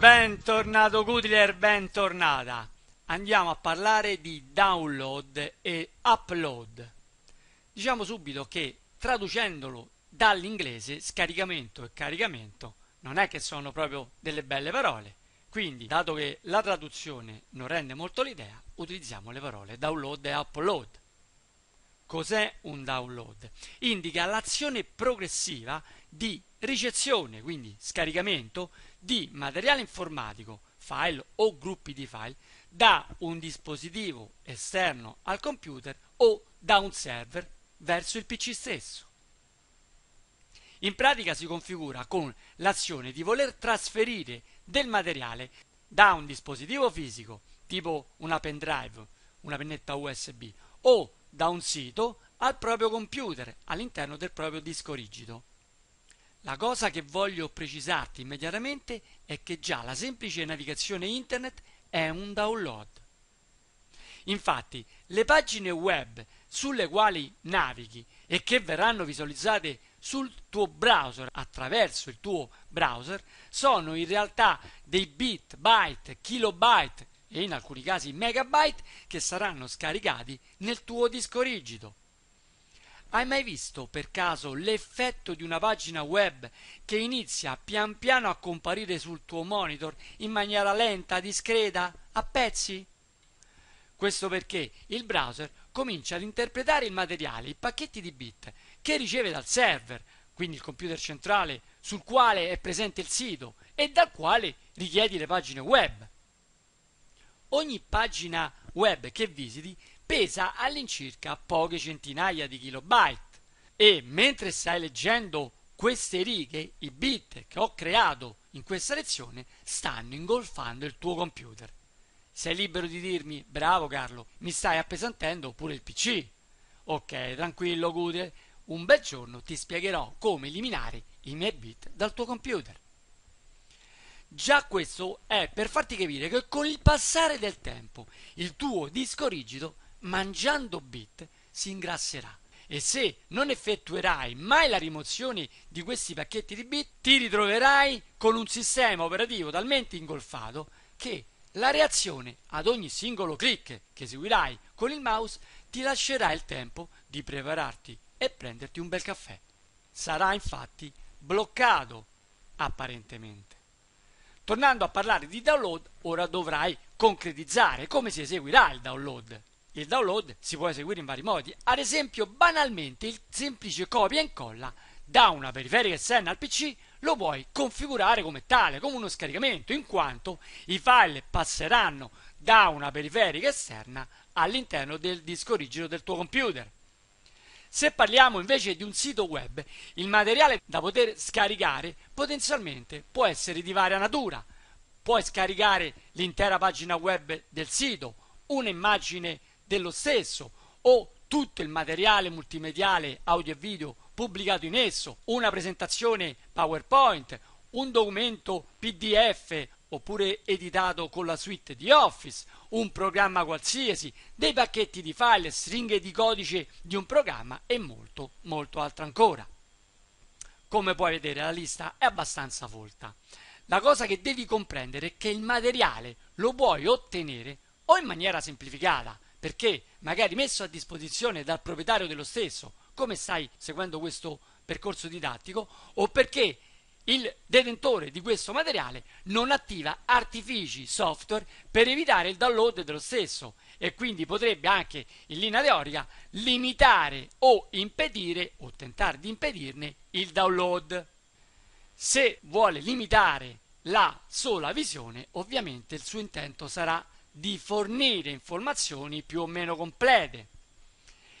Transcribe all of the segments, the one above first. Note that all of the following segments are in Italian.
Bentornato Goodler, bentornata. Andiamo a parlare di download e upload. Diciamo subito che traducendolo dall'inglese scaricamento e caricamento non è che sono proprio delle belle parole. Quindi, dato che la traduzione non rende molto l'idea, utilizziamo le parole download e upload. Cos'è un download? Indica l'azione progressiva di ricezione, quindi scaricamento di materiale informatico, file o gruppi di file, da un dispositivo esterno al computer o da un server verso il PC stesso. In pratica si configura con l'azione di voler trasferire del materiale da un dispositivo fisico, tipo una pendrive, una pennetta USB, o da un sito al proprio computer all'interno del proprio disco rigido. La cosa che voglio precisarti immediatamente è che già la semplice navigazione internet è un download. Infatti, le pagine web sulle quali navighi e che verranno visualizzate sul tuo browser attraverso il tuo browser sono in realtà dei bit, byte, kilobyte e in alcuni casi megabyte che saranno scaricati nel tuo disco rigido. Hai mai visto per caso l'effetto di una pagina web che inizia pian piano a comparire sul tuo monitor in maniera lenta, discreta, a pezzi? Questo perché il browser comincia ad interpretare il materiale, i pacchetti di bit che riceve dal server, quindi il computer centrale sul quale è presente il sito e dal quale richiedi le pagine web. Ogni pagina web che visiti pesa all'incirca poche centinaia di kilobyte e mentre stai leggendo queste righe, i bit che ho creato in questa lezione stanno ingolfando il tuo computer. Sei libero di dirmi, bravo Carlo, mi stai appesantendo pure il PC. Ok, tranquillo Guter, un bel giorno ti spiegherò come eliminare i miei bit dal tuo computer. Già questo è per farti capire che con il passare del tempo il tuo disco rigido mangiando bit si ingrasserà. E se non effettuerai mai la rimozione di questi pacchetti di bit, ti ritroverai con un sistema operativo talmente ingolfato che la reazione ad ogni singolo click che eseguirai con il mouse ti lascerà il tempo di prepararti e prenderti un bel caffè. Sarà infatti bloccato apparentemente. Tornando a parlare di download, ora dovrai concretizzare come si eseguirà il download. Il download si può eseguire in vari modi, ad esempio banalmente il semplice copia e incolla da una periferica esterna al PC lo puoi configurare come tale, come uno scaricamento, in quanto i file passeranno da una periferica esterna all'interno del disco rigido del tuo computer. Se parliamo invece di un sito web, il materiale da poter scaricare potenzialmente può essere di varia natura. Puoi scaricare l'intera pagina web del sito, un'immagine dello stesso o tutto il materiale multimediale audio e video pubblicato in esso, una presentazione PowerPoint, un documento PDF oppure editato con la suite di Office, un programma qualsiasi, dei pacchetti di file, stringhe di codice di un programma e molto, molto altro ancora. Come puoi vedere la lista è abbastanza folta. La cosa che devi comprendere è che il materiale lo puoi ottenere o in maniera semplificata, perché magari messo a disposizione dal proprietario dello stesso, come stai seguendo questo percorso didattico, o perché il detentore di questo materiale non attiva artifici software per evitare il download dello stesso e quindi potrebbe anche in linea teorica limitare o impedire o tentare di impedirne il download. Se vuole limitare la sola visione, ovviamente il suo intento sarà di fornire informazioni più o meno complete.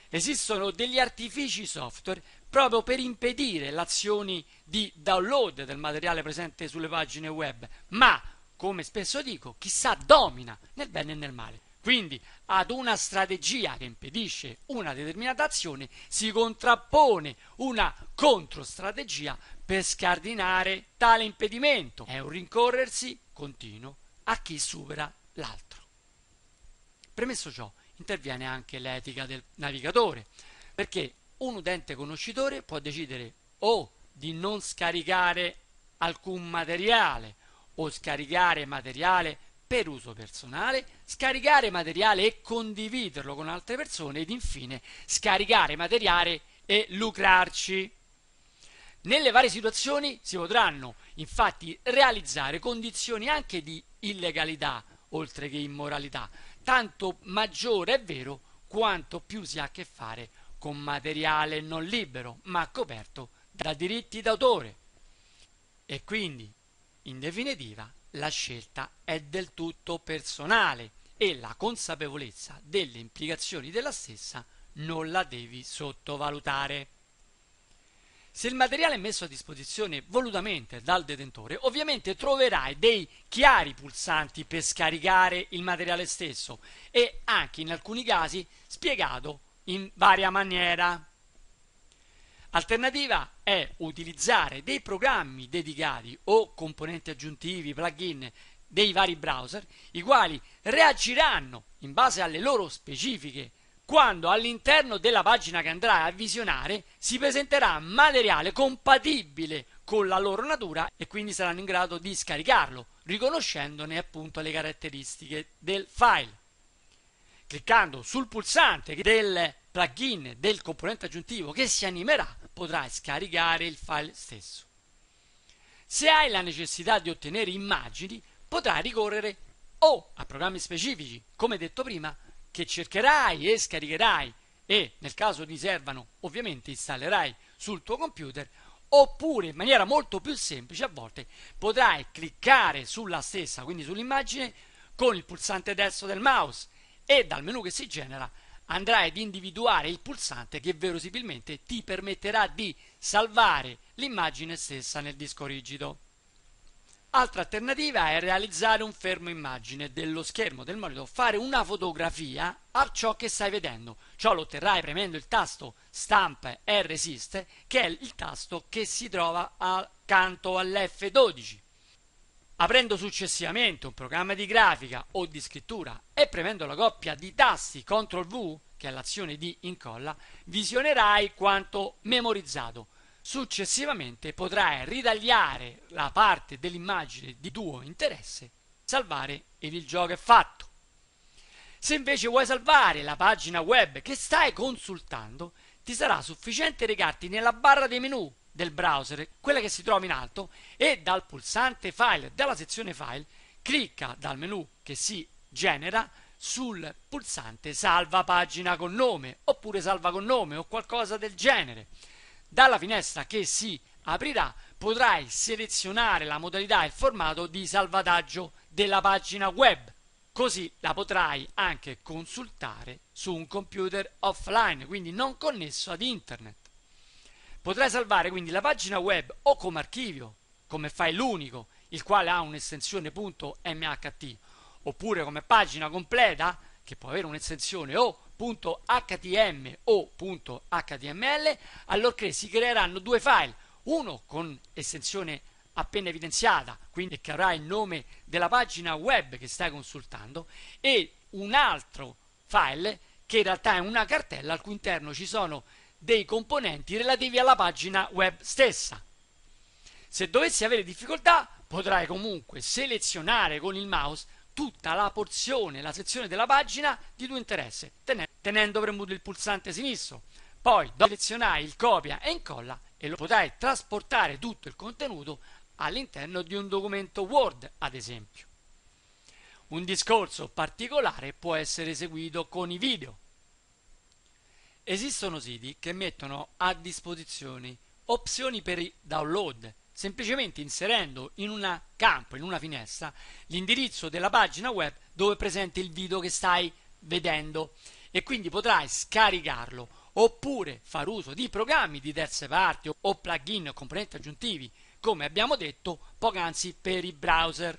Esistono degli artifici software proprio per impedire l'azione di download del materiale presente sulle pagine web, ma, come spesso dico, chissà domina nel bene e nel male. Quindi ad una strategia che impedisce una determinata azione si contrappone una controstrategia per scardinare tale impedimento. È un rincorrersi continuo a chi supera l'altro. Premesso ciò, interviene anche l'etica del navigatore, perché un utente conoscitore può decidere o di non scaricare alcun materiale o scaricare materiale per uso personale, scaricare materiale e condividerlo con altre persone ed infine scaricare materiale e lucrarci. Nelle varie situazioni si potranno infatti realizzare condizioni anche di illegalità oltre che immoralità, tanto maggiore è vero quanto più si ha a che fare con materiale non libero, ma coperto da diritti d'autore. E quindi, in definitiva, la scelta è del tutto personale e la consapevolezza delle implicazioni della stessa non la devi sottovalutare. Se il materiale è messo a disposizione volutamente dal detentore, ovviamente troverai dei chiari pulsanti per scaricare il materiale stesso e anche in alcuni casi spiegato in varia maniera. Alternativa è utilizzare dei programmi dedicati o componenti aggiuntivi, plugin dei vari browser, i quali reagiranno in base alle loro specifiche quando all'interno della pagina che andrai a visionare si presenterà materiale compatibile con la loro natura e quindi saranno in grado di scaricarlo, riconoscendone appunto le caratteristiche del file. Cliccando sul pulsante del plugin del componente aggiuntivo che si animerà, potrai scaricare il file stesso. Se hai la necessità di ottenere immagini, potrai ricorrere o a programmi specifici, come detto prima, che cercherai e scaricherai e nel caso ti servano ovviamente installerai sul tuo computer oppure in maniera molto più semplice a volte potrai cliccare sulla stessa, quindi sull'immagine, con il pulsante destro del mouse e dal menu che si genera andrai ad individuare il pulsante che verosimilmente ti permetterà di salvare l'immagine stessa nel disco rigido. Altra alternativa è realizzare un fermo immagine dello schermo del monitor, fare una fotografia a ciò che stai vedendo. Ciò lo otterrai premendo il tasto Stamp e resist, che è il tasto che si trova accanto all'F12. Aprendo successivamente un programma di grafica o di scrittura e premendo la coppia di tasti CTRL V, che è l'azione di incolla, visionerai quanto memorizzato. Successivamente potrai ritagliare la parte dell'immagine di tuo interesse, salvare ed il gioco è fatto. Se invece vuoi salvare la pagina web che stai consultando, ti sarà sufficiente recarti nella barra dei menu del browser, quella che si trova in alto, e dal pulsante File della sezione File, clicca dal menu che si genera sul pulsante Salva pagina con nome, oppure Salva con nome o qualcosa del genere. Dalla finestra che si aprirà potrai selezionare la modalità e il formato di salvataggio della pagina web, così la potrai anche consultare su un computer offline, quindi non connesso ad internet. Potrai salvare quindi la pagina web o come archivio, come file unico, il quale ha un'estensione .mht, oppure come pagina completa, che può avere un'estensione o .htm o .html, allorché si creeranno due file, uno con estensione appena evidenziata, quindi che avrà il nome della pagina web che stai consultando, e un altro file che in realtà è una cartella al cui interno ci sono dei componenti relativi alla pagina web stessa. Se dovessi avere difficoltà, potrai comunque selezionare con il mouse tutta la porzione, la sezione della pagina di tuo interesse, tenendo premuto il pulsante sinistro. Poi selezionai il copia e incolla e lo potrai trasportare tutto il contenuto all'interno di un documento Word, ad esempio. Un discorso particolare può essere eseguito con i video. Esistono siti che mettono a disposizione opzioni per i download semplicemente inserendo in un campo, in una finestra, l'indirizzo della pagina web dove è presente il video che stai vedendo e quindi potrai scaricarlo oppure far uso di programmi di terze parti o plugin o componenti aggiuntivi, come abbiamo detto poc'anzi per i browser.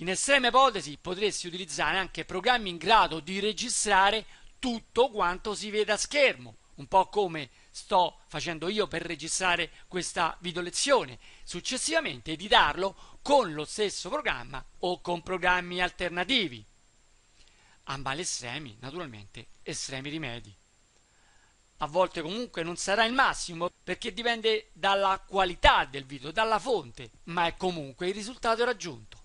In estrema ipotesi potresti utilizzare anche programmi in grado di registrare tutto quanto si vede a schermo, un po' come sto facendo io per registrare questa video lezione, successivamente editarlo con lo stesso programma o con programmi alternativi. A male estremi, naturalmente, estremi rimedi. A volte comunque non sarà il massimo perché dipende dalla qualità del video, dalla fonte, ma è comunque il risultato raggiunto.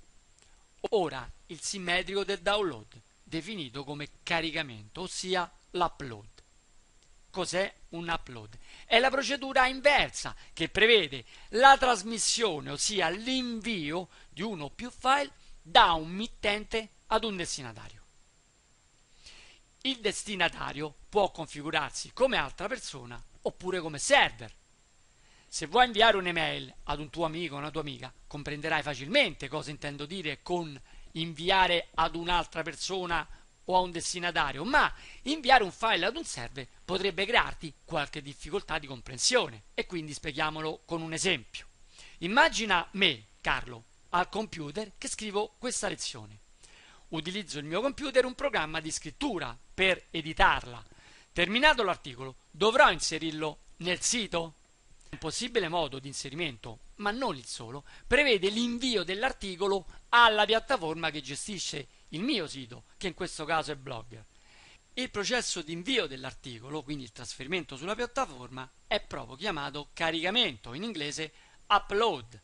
Ora, il simmetrico del download, definito come caricamento, ossia l'upload. Cos'è un upload. È la procedura inversa che prevede la trasmissione, ossia l'invio di uno o più file da un mittente ad un destinatario. Il destinatario può configurarsi come altra persona oppure come server. Se vuoi inviare un'email ad un tuo amico o una tua amica, comprenderai facilmente cosa intendo dire con inviare ad un'altra persona o a un destinatario, ma inviare un file ad un server potrebbe crearti qualche difficoltà di comprensione e quindi spieghiamolo con un esempio. Immagina me, Carlo, al computer che scrivo questa lezione. Utilizzo il mio computer un programma di scrittura per editarla. Terminato l'articolo, dovrò inserirlo nel sito. Un possibile modo di inserimento, ma non il solo, prevede l'invio dell'articolo alla piattaforma che gestisce il il mio sito, che in questo caso è Blogger. Il processo di invio dell'articolo, quindi il trasferimento sulla piattaforma, è proprio chiamato caricamento, in inglese upload.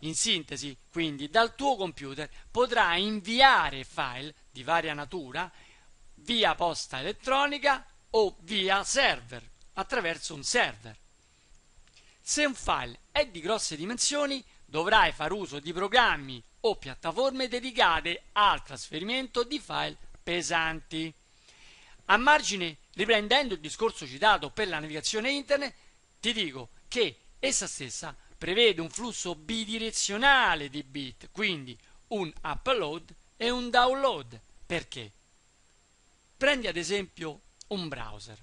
In sintesi, quindi, dal tuo computer potrai inviare file di varia natura via posta elettronica o via server, attraverso un server. Se un file è di grosse dimensioni, dovrai far uso di programmi o piattaforme dedicate al trasferimento di file pesanti. A margine, riprendendo il discorso citato per la navigazione internet, ti dico che essa stessa prevede un flusso bidirezionale di bit, quindi un upload e un download. Perché? Prendi ad esempio un browser.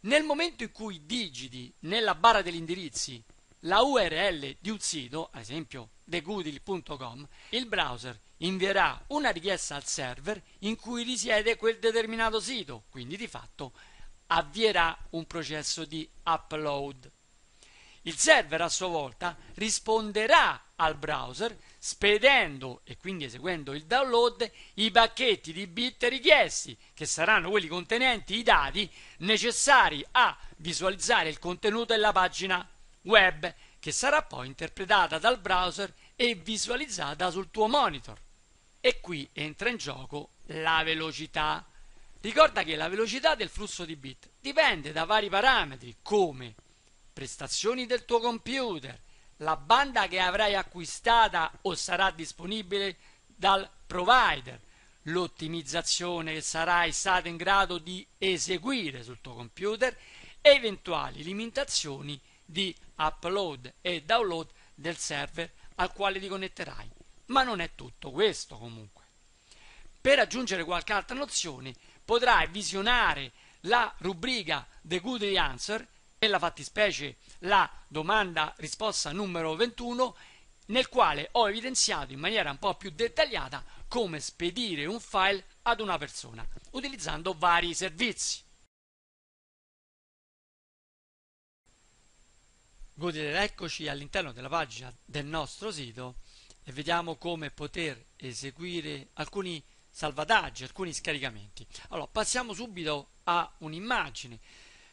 Nel momento in cui digiti nella barra degli indirizzi la URL di un sito, ad esempio thegoodil.com, il browser invierà una richiesta al server in cui risiede quel determinato sito, quindi di fatto avvierà un processo di upload. Il server a sua volta risponderà al browser spedendo e quindi eseguendo il download i pacchetti di bit richiesti, che saranno quelli contenenti i dati necessari a visualizzare il contenuto della pagina web che sarà poi interpretata dal browser e visualizzata sul tuo monitor. E qui entra in gioco la velocità. Ricorda che la velocità del flusso di bit dipende da vari parametri come prestazioni del tuo computer, la banda che avrai acquistata o sarà disponibile dal provider, l'ottimizzazione che sarai stato in grado di eseguire sul tuo computer e eventuali limitazioni di upload e download del server al quale ti connetterai. Ma non è tutto questo comunque. Per aggiungere qualche altra nozione potrai visionare la rubrica The Good Answer, nella fattispecie la domanda risposta numero 21, nel quale ho evidenziato in maniera un po' più dettagliata come spedire un file ad una persona utilizzando vari servizi. Good eccoci all'interno della pagina del nostro sito e vediamo come poter eseguire alcuni salvataggi, alcuni scaricamenti. Allora, passiamo subito a un'immagine.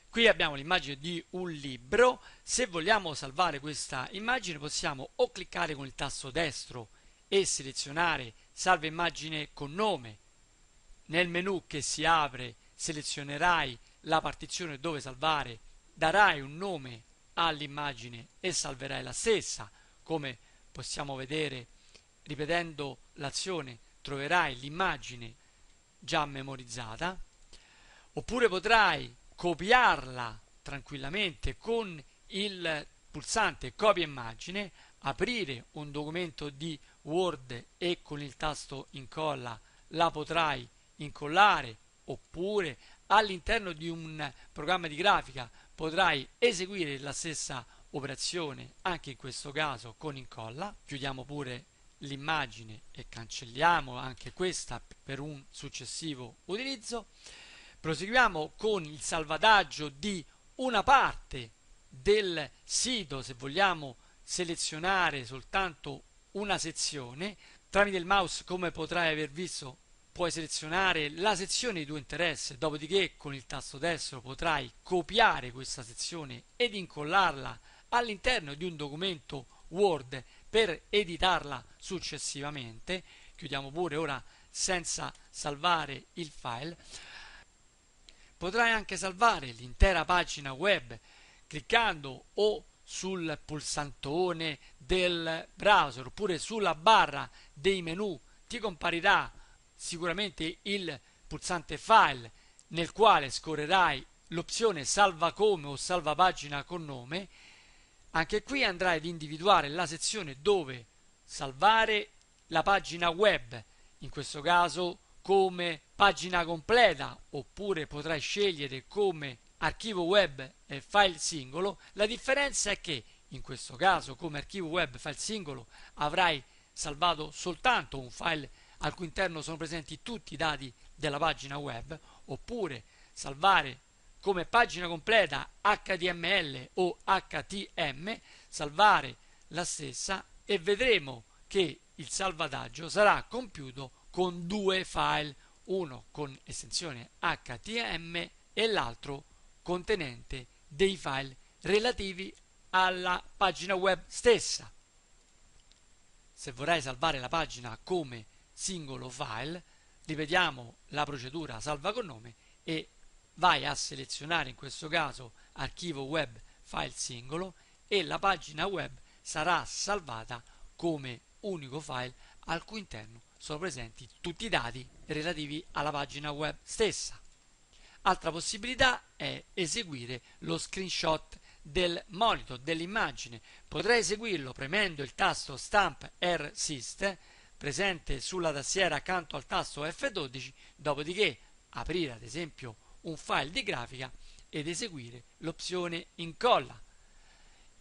Qui abbiamo l'immagine di un libro. Se vogliamo salvare questa immagine possiamo o cliccare con il tasto destro e selezionare salva immagine con nome. Nel menu che si apre selezionerai la partizione dove salvare, darai un nome all'immagine e salverai la stessa, come possiamo vedere ripetendo l'azione troverai l'immagine già memorizzata, oppure potrai copiarla tranquillamente con il pulsante copia immagine, aprire un documento di Word e con il tasto incolla la potrai incollare oppure all'interno di un programma di grafica potrai eseguire la stessa operazione anche in questo caso con incolla chiudiamo pure l'immagine e cancelliamo anche questa per un successivo utilizzo proseguiamo con il salvataggio di una parte del sito se vogliamo selezionare soltanto una sezione tramite il mouse come potrai aver visto puoi selezionare la sezione di tuo interesse, dopodiché con il tasto destro potrai copiare questa sezione ed incollarla all'interno di un documento Word per editarla successivamente. Chiudiamo pure ora senza salvare il file. Potrai anche salvare l'intera pagina web cliccando o sul pulsantone del browser oppure sulla barra dei menu ti comparirà sicuramente il pulsante file nel quale scorrerai l'opzione salva come o salva pagina con nome anche qui andrai ad individuare la sezione dove salvare la pagina web in questo caso come pagina completa oppure potrai scegliere come archivo web e file singolo la differenza è che in questo caso come archivo web file singolo avrai salvato soltanto un file al cui interno sono presenti tutti i dati della pagina web, oppure salvare come pagina completa HTML o HTM, salvare la stessa e vedremo che il salvataggio sarà compiuto con due file, uno con estensione HTM e l'altro contenente dei file relativi alla pagina web stessa. Se vorrai salvare la pagina come singolo file, ripetiamo la procedura salva con nome e vai a selezionare in questo caso archivo web file singolo e la pagina web sarà salvata come unico file al cui interno sono presenti tutti i dati relativi alla pagina web stessa. Altra possibilità è eseguire lo screenshot del monitor, dell'immagine. Potrai eseguirlo premendo il tasto Stamp R Sist presente sulla tastiera accanto al tasto F12, dopodiché aprire ad esempio un file di grafica ed eseguire l'opzione incolla.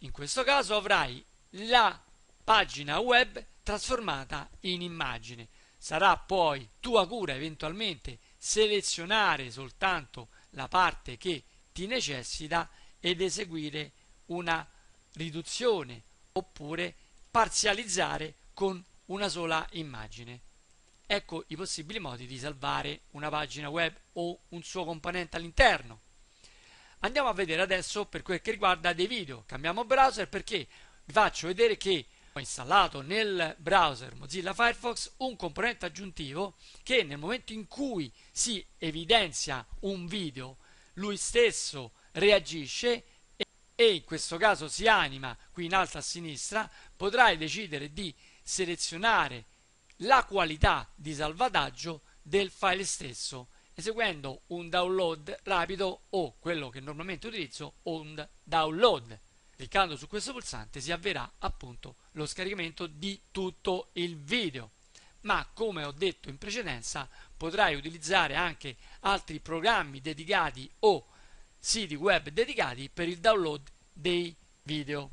In questo caso avrai la pagina web trasformata in immagine. Sarà poi tua cura eventualmente selezionare soltanto la parte che ti necessita ed eseguire una riduzione oppure parzializzare con una sola immagine. Ecco i possibili modi di salvare una pagina web o un suo componente all'interno. Andiamo a vedere adesso per quel che riguarda dei video. Cambiamo browser perché vi faccio vedere che ho installato nel browser Mozilla Firefox un componente aggiuntivo che nel momento in cui si evidenzia un video lui stesso reagisce e in questo caso si anima qui in alto a sinistra, potrai decidere di selezionare la qualità di salvataggio del file stesso eseguendo un download rapido o quello che normalmente utilizzo un download cliccando su questo pulsante si avverrà appunto lo scaricamento di tutto il video ma come ho detto in precedenza potrai utilizzare anche altri programmi dedicati o siti web dedicati per il download dei video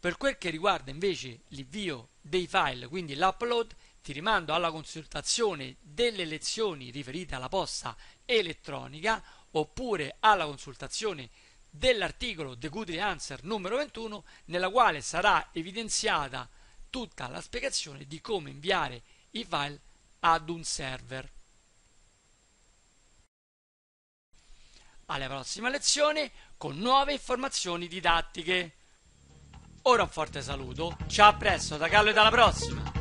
per quel che riguarda invece l'invio dei file, quindi l'upload, ti rimando alla consultazione delle lezioni riferite alla posta elettronica oppure alla consultazione dell'articolo The Goodly Answer numero 21 nella quale sarà evidenziata tutta la spiegazione di come inviare i file ad un server. Alla prossima lezione con nuove informazioni didattiche. Ora un forte saluto, ciao a presto da Gallo e dalla prossima!